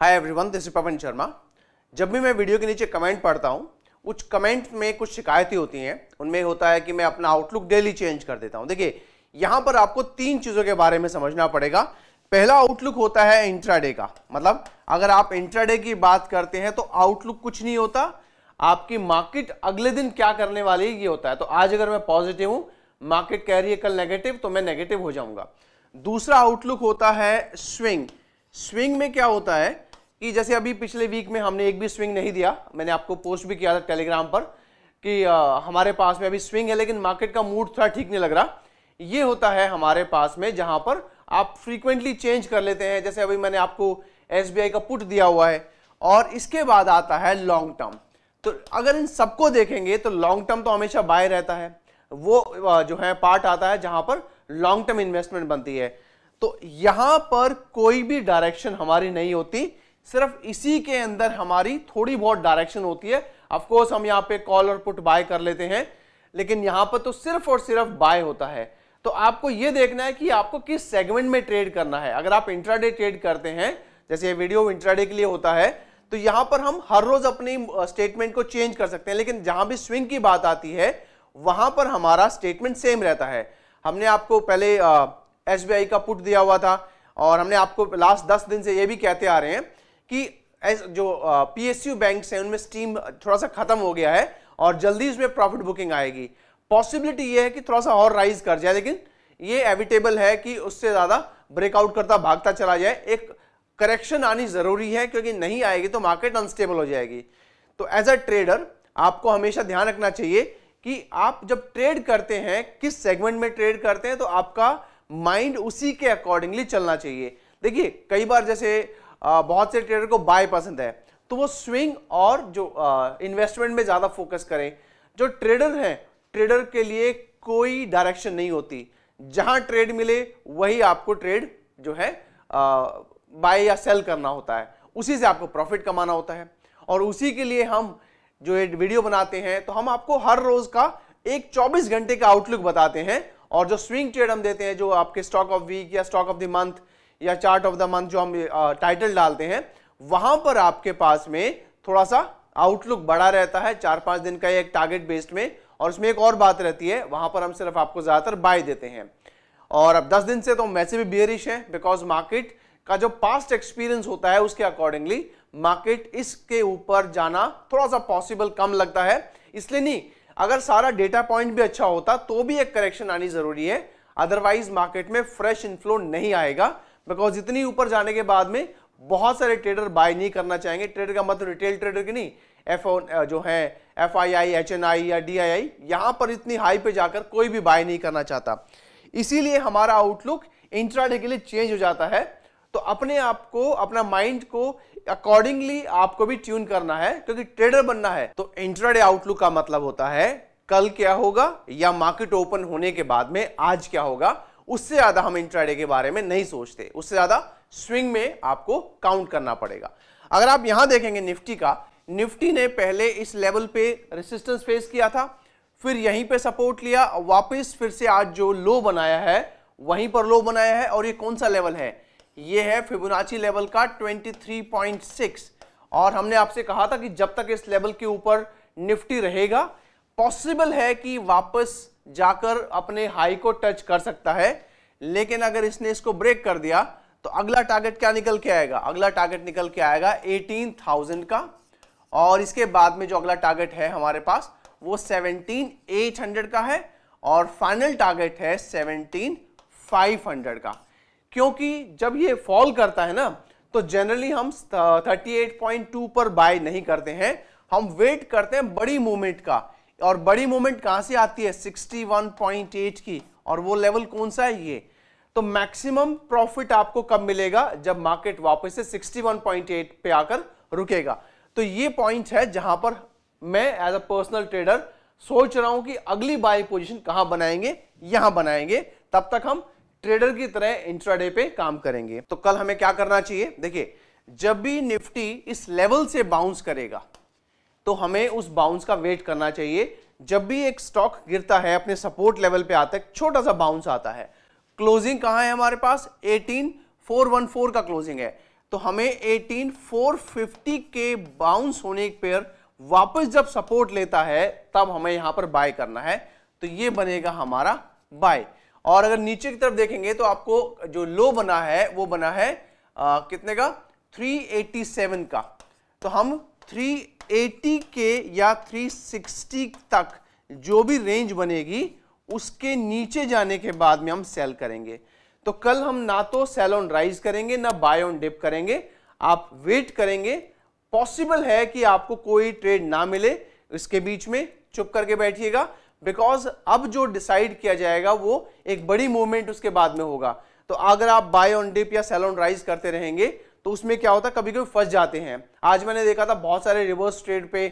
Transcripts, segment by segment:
hi everyone this is Pawan Sharma जब भी मैं वीडियो के नीचे कमेंट पढ़ता हूँ कुछ कमेंट में कुछ शिकायतें होती हैं उनमें होता है कि मैं अपना आउटलुक डेली चेंज कर देता हूँ देखिए यहाँ पर आपको तीन चीज़ों के बारे में समझना पड़ेगा पहला आउटलुक होता है इंट्राडे का मतलब अगर आप इंट्राडे की बात करते हैं तो आउटलुक कुछ नहीं होता आपकी मार्केट अगले दिन क्या करने वाली ये होता है तो आज अगर मैं पॉजिटिव हूँ मार्केट कह रही है कल नेगेटिव तो मैं नेगेटिव हो जाऊंगा दूसरा आउटलुक होता है स्विंग स्विंग में क्या होता है कि जैसे अभी पिछले वीक में हमने एक भी स्विंग नहीं दिया मैंने आपको पोस्ट भी किया था टेलीग्राम पर कि आ, हमारे पास में अभी स्विंग है लेकिन मार्केट का मूड थोड़ा ठीक नहीं लग रहा ये होता है हमारे पास में जहाँ पर आप फ्रीक्वेंटली चेंज कर लेते हैं जैसे अभी मैंने आपको एस का पुट दिया हुआ है और इसके बाद आता है लॉन्ग टर्म तो अगर इन सबको देखेंगे तो लॉन्ग टर्म तो हमेशा बाय रहता है वो जो है पार्ट आता है जहां पर लॉन्ग टर्म इन्वेस्टमेंट बनती है तो यहां पर कोई भी डायरेक्शन हमारी नहीं होती सिर्फ इसी के अंदर हमारी थोड़ी बहुत डायरेक्शन होती है अफकोर्स हम यहाँ पे कॉल और पुट बाय कर लेते हैं लेकिन यहाँ पर तो सिर्फ और सिर्फ बाय होता है तो आपको ये देखना है कि आपको किस सेगमेंट में ट्रेड करना है अगर आप इंट्राडे ट्रेड करते हैं जैसे ये वीडियो इंट्राडे के लिए होता है तो यहाँ पर हम हर रोज अपनी स्टेटमेंट को चेंज कर सकते हैं लेकिन जहाँ भी स्विंग की बात आती है वहाँ पर हमारा स्टेटमेंट सेम रहता है हमने आपको पहले एस का पुट दिया हुआ था और हमने आपको लास्ट दस दिन से ये भी कहते आ रहे हैं कि जो पीएसयू बैंक्स हैं उनमें स्टीम थोड़ा सा खत्म हो गया है और जल्दी उसमें प्रॉफिट बुकिंग आएगी पॉसिबिलिटी ये है कि थोड़ा सा और राइज कर जाए लेकिन ये एविटेबल है कि उससे ज़्यादा ब्रेकआउट करता भागता चला जाए एक करेक्शन आनी ज़रूरी है क्योंकि नहीं आएगी तो मार्केट अनस्टेबल हो जाएगी तो एज अ ट्रेडर आपको हमेशा ध्यान रखना चाहिए कि आप जब ट्रेड करते हैं किस सेगमेंट में ट्रेड करते हैं तो आपका माइंड उसी के अकॉर्डिंगली चलना चाहिए देखिए कई बार जैसे बहुत से ट्रेडर को बाय पसंद है तो वो स्विंग और जो इन्वेस्टमेंट में ज़्यादा फोकस करें जो ट्रेडर हैं ट्रेडर के लिए कोई डायरेक्शन नहीं होती जहां ट्रेड मिले वही आपको ट्रेड जो है बाय या सेल करना होता है उसी से आपको प्रॉफिट कमाना होता है और उसी के लिए हम जो ये वीडियो बनाते हैं तो हम आपको हर रोज का एक 24 घंटे का आउटलुक बताते हैं और जो स्विंग ट्रेड हम देते हैं जो आपके स्टॉक ऑफ वीक या स्टॉक ऑफ द मंथ या चार्ट ऑफ द मंथ जो हम टाइटल डालते हैं वहां पर आपके पास में थोड़ा सा आउटलुक बड़ा रहता है चार पांच दिन का एक टारगेट बेस्ड में और उसमें एक और बात रहती है वहां पर हम सिर्फ आपको ज्यादातर बाय देते हैं और अब 10 दिन से तो वैसे भी बियरिश है बिकॉज मार्केट का जो पास्ट एक्सपीरियंस होता है उसके अकॉर्डिंगली मार्केट इसके ऊपर जाना थोड़ा सा पॉसिबल कम लगता है इसलिए नहीं अगर सारा डेटा पॉइंट भी अच्छा होता तो भी एक करेक्शन आनी जरूरी है अदरवाइज मार्केट में फ्रेश इनफ्लो नहीं आएगा बिकॉज इतनी ऊपर जाने के बाद में बहुत सारे ट्रेडर बाय नहीं करना चाहेंगे ट्रेडर का मतलब रिटेल ट्रेडर की नहीं एफ जो है F I I H N I या डी आई आई यहाँ पर इतनी हाई पे जाकर कोई भी बाय नहीं करना चाहता इसीलिए हमारा आउटलुक इंट्राडे के लिए चेंज हो जाता है तो अपने आप को अपना माइंड को अकॉर्डिंगली आपको भी ट्यून करना है क्योंकि ट्रेडर बनना है तो इंट्राडे आउटलुक का मतलब होता है कल क्या होगा या मार्केट ओपन होने के बाद में आज क्या होगा उससे ज़्यादा हम इंट्राडे के बारे में नहीं सोचते उससे ज़्यादा स्विंग में आपको काउंट करना पड़ेगा अगर आप यहां देखेंगे निफ्टी का निफ्टी ने पहले इस लेवल पे रेसिस्टेंस फेस किया था फिर यहीं पे सपोर्ट लिया वापस फिर से आज जो लो बनाया है वहीं पर लो बनाया है और ये कौन सा लेवल है ये है फिबोनाची लेवल का 23.6 और हमने आपसे कहा था कि जब तक इस लेवल के ऊपर निफ्टी रहेगा पॉसिबल है कि वापस जाकर अपने हाई को टच कर सकता है लेकिन अगर इसने इसको ब्रेक कर दिया तो अगला टारगेट क्या निकल के आएगा अगला टारगेट निकल के आएगा 18,000 का और इसके बाद में जो अगला टारगेट है हमारे पास वो 17,800 का है और फाइनल टारगेट है 17,500 का क्योंकि जब ये फॉल करता है ना तो जनरली हम 38.2 पर बाय नहीं करते हैं हम वेट करते हैं बड़ी मूवमेंट का और बड़ी मूवमेंट कहां से आती है 61.8 की और वो लेवल कौन सा है ये तो मैक्सिमम प्रॉफिट आपको कब मिलेगा जब मार्केट वापस से 61.8 पे आकर रुकेगा तो ये पॉइंट है जहां पर मैं एज अ पर्सनल ट्रेडर सोच रहा हूं कि अगली बाय पोजिशन कहां बनाएंगे यहां बनाएंगे तब तक हम ट्रेडर की तरह इंट्राडे पे काम करेंगे तो कल हमें क्या करना चाहिए देखिए जब भी निफ्टी इस लेवल से बाउंस करेगा तो हमें उस बाउंस का वेट करना चाहिए जब भी एक स्टॉक गिरता है अपने सपोर्ट लेवल पे आता है छोटा सा बाउंस आता है क्लोजिंग कहाँ है हमारे पास 18414 का क्लोजिंग है तो हमें 18450 के बाउंस होने पर वापस जब सपोर्ट लेता है तब हमें यहाँ पर बाय करना है तो ये बनेगा हमारा बाय और अगर नीचे की तरफ देखेंगे तो आपको जो लो बना है वो बना है आ, कितने का 387 का तो हम 380 के या 360 तक जो भी रेंज बनेगी उसके नीचे जाने के बाद में हम सेल करेंगे तो कल हम ना तो सेल ऑन राइज करेंगे ना बाय ऑन डिप करेंगे आप वेट करेंगे पॉसिबल है कि आपको कोई ट्रेड ना मिले इसके बीच में चुप करके बैठिएगा बिकॉज अब जो डिसाइड किया जाएगा वो एक बड़ी मूवमेंट उसके बाद में होगा तो अगर आप बाय ऑन डिप या सेल ऑन राइज करते रहेंगे तो उसमें क्या होता है कभी कभी फंस जाते हैं आज मैंने देखा था बहुत सारे रिवर्स ट्रेड पे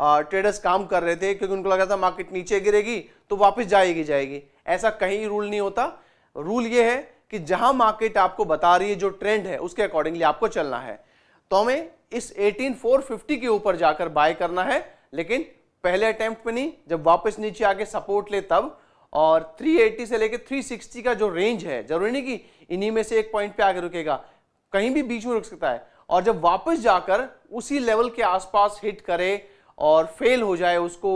ट्रेडर्स काम कर रहे थे क्योंकि उनको लगा था मार्केट नीचे गिरेगी तो वापस जाएगी जाएगी ऐसा कहीं रूल नहीं होता रूल ये है कि जहां मार्केट आपको बता रही है जो ट्रेंड है उसके अकॉर्डिंगली आपको चलना है तो हमें इस 18450 के ऊपर जाकर बाय करना है लेकिन पहले अटेम्प्ट में नहीं जब वापस नीचे आके सपोर्ट ले तब और 380 से लेके 360 का जो रेंज है जरूरी नहीं कि इन्हीं में से एक पॉइंट पे आगे रुकेगा कहीं भी बीच में रुक सकता है और जब वापस जाकर उसी लेवल के आसपास हिट करे और फेल हो जाए उसको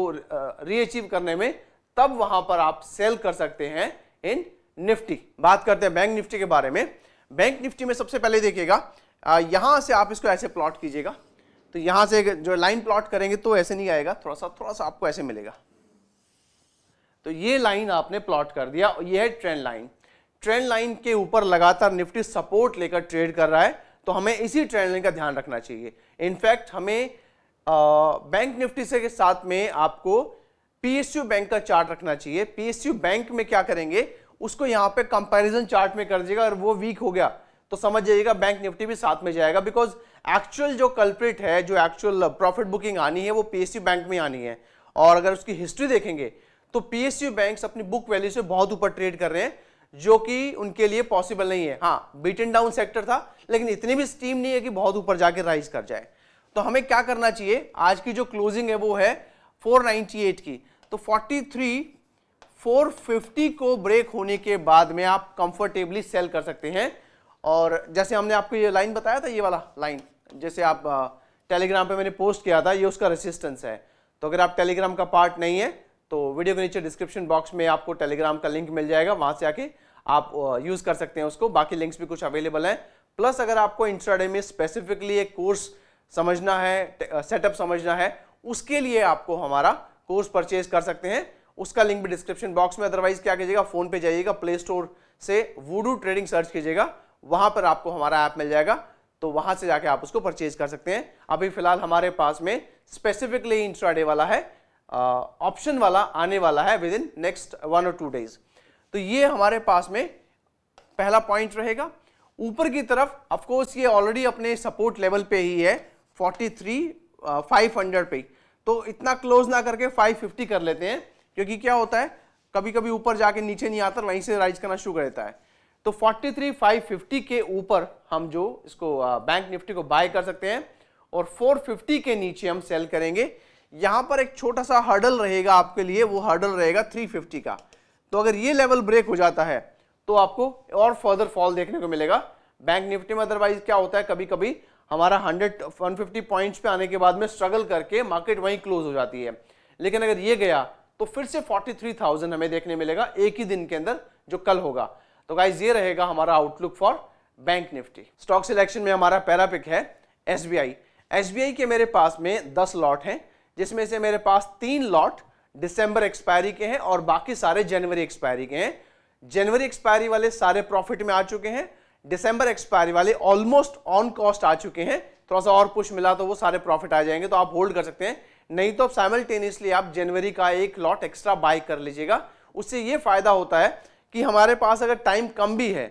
रीअचीव करने में तब वहां पर आप सेल कर सकते हैं इन निफ्टी बात करते हैं बैंक निफ्टी के बारे में बैंक निफ्टी में सबसे पहले देखिएगा यहां से आप इसको ऐसे प्लॉट कीजिएगा तो यहां से जो लाइन प्लॉट करेंगे तो ऐसे नहीं आएगा थोड़ा सा थोड़ा सा आपको ऐसे मिलेगा तो ये लाइन आपने प्लॉट कर दिया ये है ट्रेंड लाइन ट्रेंड लाइन के ऊपर लगातार निफ्टी सपोर्ट लेकर ट्रेड कर रहा है तो हमें इसी ट्रेंड लाइन का ध्यान रखना चाहिए इनफैक्ट हमें बैंक निफ्टी से के साथ में आपको पीएसयू बैंक का चार्ट रखना चाहिए पीएसयू बैंक में क्या करेंगे उसको यहाँ पे कंपैरिजन चार्ट में कर दीजिएगा और वो वीक हो गया तो समझ जाइएगा बैंक निफ्टी भी साथ में जाएगा बिकॉज एक्चुअल जो कल्प्रिट है जो एक्चुअल प्रॉफिट बुकिंग आनी है वो पीएसयू बैंक में आनी है और अगर उसकी हिस्ट्री देखेंगे तो पीएसयू बैंक अपनी बुक वैल्यू से बहुत ऊपर ट्रेड कर रहे हैं जो कि उनके लिए पॉसिबल नहीं है हाँ बीटन डाउन सेक्टर था लेकिन इतनी भी स्टीम नहीं है कि बहुत ऊपर जाकर राइज कर जाए तो हमें क्या करना चाहिए आज की जो क्लोजिंग है वो है 498 की तो 43 450 को ब्रेक होने के बाद में आप कंफर्टेबली सेल कर सकते हैं और जैसे हमने आपको ये लाइन बताया था ये वाला लाइन जैसे आप टेलीग्राम uh, पे मैंने पोस्ट किया था ये उसका रेसिस्टेंस है तो अगर आप टेलीग्राम का पार्ट नहीं है तो वीडियो के नीचे डिस्क्रिप्शन बॉक्स में आपको टेलीग्राम का लिंक मिल जाएगा वहाँ से आके आप यूज़ कर सकते हैं उसको बाकी लिंक्स भी कुछ अवेलेबल हैं प्लस अगर आपको इंस्टाडे में स्पेसिफिकली एक कोर्स समझना है सेटअप समझना है उसके लिए आपको हमारा कोर्स परचेज कर सकते हैं उसका लिंक भी डिस्क्रिप्शन बॉक्स में अदरवाइज क्या कीजिएगा फोन पे जाइएगा प्ले स्टोर से वूडू ट्रेडिंग सर्च कीजिएगा वहां पर आपको हमारा ऐप मिल जाएगा तो वहां से जाके आप उसको परचेज कर सकते हैं अभी फिलहाल हमारे पास में स्पेसिफिकली इंस्ट्राडे वाला है ऑप्शन वाला आने वाला है विद इन नेक्स्ट वन और टू डेज तो ये हमारे पास में पहला पॉइंट रहेगा ऊपर की तरफ कोर्स ये ऑलरेडी अपने सपोर्ट लेवल पे ही है 43 500 पे तो इतना क्लोज ना करके 550 कर लेते हैं क्योंकि क्या होता है कभी कभी ऊपर जाके नीचे नहीं आता वहीं से राइज करना शुरू कर देता है तो 43 550 के ऊपर हम जो इसको बैंक निफ्टी को बाय कर सकते हैं और 450 के नीचे हम सेल करेंगे यहां पर एक छोटा सा हर्डल रहेगा आपके लिए वो हर्डल रहेगा 350 का तो अगर ये लेवल ब्रेक हो जाता है तो आपको और फर्दर फॉल देखने को मिलेगा बैंक निफ्टी में अदरवाइज क्या होता है कभी कभी हमारा 100 150 पॉइंट्स पे आने के बाद में स्ट्रगल करके मार्केट वहीं क्लोज हो जाती है लेकिन अगर ये गया तो फिर से 43,000 हमें देखने मिलेगा एक ही दिन के अंदर जो कल होगा तो गाइज ये रहेगा हमारा outlook for Bank Nifty stock selection में हमारा पैरापिक है एस बी के मेरे पास में दस लॉट हैं जिसमें से मेरे पास तीन लॉट दिसंबर एक्सपायरी के हैं और बाकी सारे जनवरी एक्सपायरी के हैं जनवरी एक्सपायरी वाले सारे प्रॉफिट में आ चुके हैं दिसंबर एक्सपायरी वाले ऑलमोस्ट ऑन कॉस्ट आ चुके हैं थोड़ा सा और पुश मिला तो वो सारे प्रॉफिट आ जाएंगे तो आप होल्ड कर सकते हैं नहीं तो आप साइमल्टेनियसली आप जनवरी का एक लॉट एक्स्ट्रा बाय कर लीजिएगा उससे ये फायदा होता है कि हमारे पास अगर टाइम कम भी है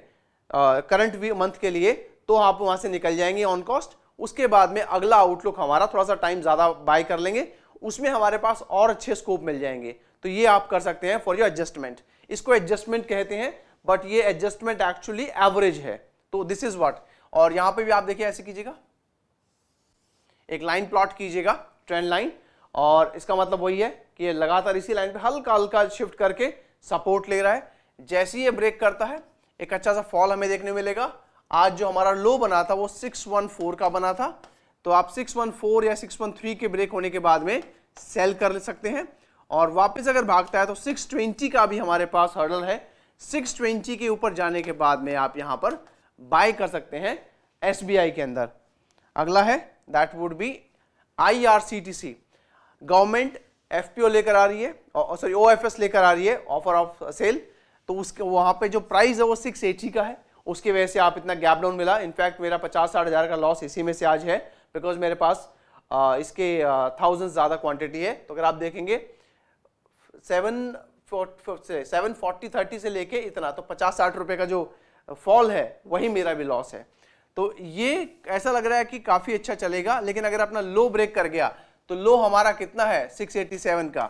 करंट मंथ के लिए तो आप वहां से निकल जाएंगे ऑन कॉस्ट उसके बाद में अगला आउटलुक हमारा थोड़ा सा टाइम ज़्यादा बाय कर लेंगे उसमें हमारे पास और अच्छे स्कोप मिल जाएंगे तो ये आप कर सकते हैं फॉर योर एडजस्टमेंट इसको एडजस्टमेंट कहते हैं बट ये एडजस्टमेंट एक्चुअली एवरेज है तो दिस इज वॉट और यहाँ पर भी आप देखिए ऐसे कीजिएगा एक लाइन प्लॉट कीजिएगा ट्रेंड लाइन और इसका मतलब वही है कि ये लगातार इसी लाइन पे हल्का हल्का शिफ्ट करके सपोर्ट ले रहा है जैसे ही ये ब्रेक करता है एक अच्छा सा फॉल हमें देखने मिलेगा आज जो हमारा लो बना था वो 614 का बना था तो आप 614 या 613 के ब्रेक होने के बाद में सेल कर सकते हैं और वापस अगर भागता है तो 620 का भी हमारे पास हर्डल है 620 के ऊपर जाने के बाद में आप यहाँ पर बाय कर सकते हैं एस के अंदर अगला है that would be I government F लेकर आ रही है सॉरी ओ लेकर आ रही है ऑफर ऑफ सेल तो उसके वहाँ पे जो प्राइस है वो सिक्स एटी का है उसकी वजह से आप इतना गैप डाउन मिला इनफैक्ट मेरा पचास साठ हज़ार का लॉस इसी में से आज है बिकॉज मेरे पास आ, इसके थाउजेंड ज़्यादा क्वांटिटी है तो अगर आप देखेंगे सेवन सेवन फोर्टी थर्टी से लेके इतना तो पचास साठ रुपये का जो फॉल है वही मेरा भी लॉस है तो ये ऐसा लग रहा है कि काफ़ी अच्छा चलेगा लेकिन अगर अपना लो ब्रेक कर गया तो लो हमारा कितना है 687 का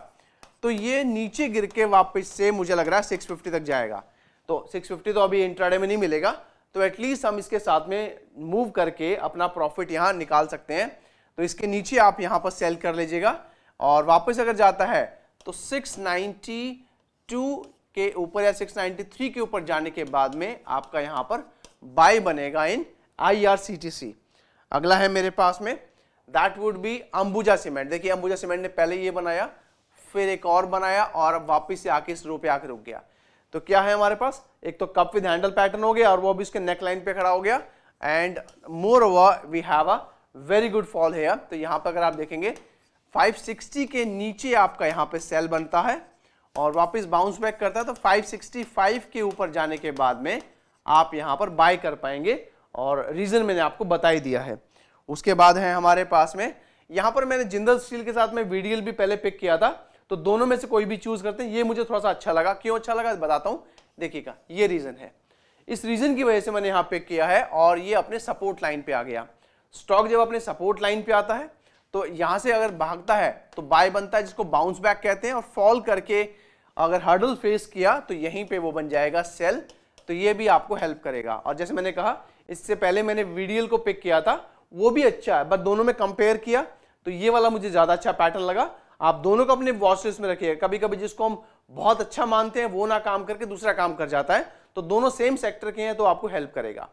तो ये नीचे गिर के वापस से मुझे लग रहा है 650 तक जाएगा तो 650 तो अभी इंट्राडे में नहीं मिलेगा तो एटलीस्ट हम इसके साथ में मूव करके अपना प्रॉफिट यहाँ निकाल सकते हैं तो इसके नीचे आप यहाँ पर सेल कर लीजिएगा और वापस अगर जाता है तो 692 के ऊपर या 693 के ऊपर जाने के बाद में आपका यहाँ पर बाय बनेगा इन सी अगला है मेरे पास में that would be Ambuja cement देखिए अंबुजा सीमेंट ने पहले ये बनाया फिर एक और बनाया और वापिस वापस से आके इस रूप पे आके रुक गया तो क्या है हमारे पास एक तो कप विद हैंडल पैटर्न हो गया और वो भी उसके नेक लाइन पे खड़ा हो गया and moreover we have a very good fall here तो यहाँ पर अगर आप देखेंगे 560 के नीचे आपका यहाँ पे सेल बनता है और वापस बाउंस बैक करता है तो 565 के ऊपर जाने के बाद में आप यहाँ पर बाय कर पाएंगे और रीज़न मैंने आपको बता ही दिया है उसके बाद है हमारे पास में यहाँ पर मैंने जिंदल स्टील के साथ में वीडियल भी पहले पिक किया था तो दोनों में से कोई भी चूज करते हैं ये मुझे थोड़ा सा अच्छा लगा क्यों अच्छा लगा बताता हूँ देखिएगा ये रीजन है इस रीजन की वजह से मैंने यहाँ पे किया है और ये अपने सपोर्ट लाइन पे आ गया स्टॉक जब अपने सपोर्ट लाइन पे आता है तो यहाँ से अगर भागता है तो बाय बनता है जिसको बाउंस बैक कहते हैं और फॉल करके अगर हर्डल फेस किया तो यहीं पे वो बन जाएगा सेल तो ये भी आपको हेल्प करेगा और जैसे मैंने कहा इससे पहले मैंने वीडियल को पिक किया था वो भी अच्छा है बट दोनों में कंपेयर किया तो ये वाला मुझे ज़्यादा अच्छा पैटर्न लगा आप दोनों को अपने वॉच लिस्ट में रखिएगा कभी कभी जिसको हम बहुत अच्छा मानते हैं वो ना काम करके दूसरा काम कर जाता है तो दोनों सेम सेक्टर के हैं तो आपको हेल्प करेगा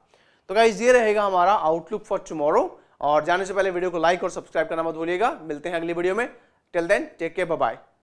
तो गाइज ये रहेगा हमारा आउटलुक फॉर टुमारो और जाने से पहले वीडियो को लाइक और सब्सक्राइब करना मत भूलिएगा मिलते हैं अगली वीडियो में till then take care bye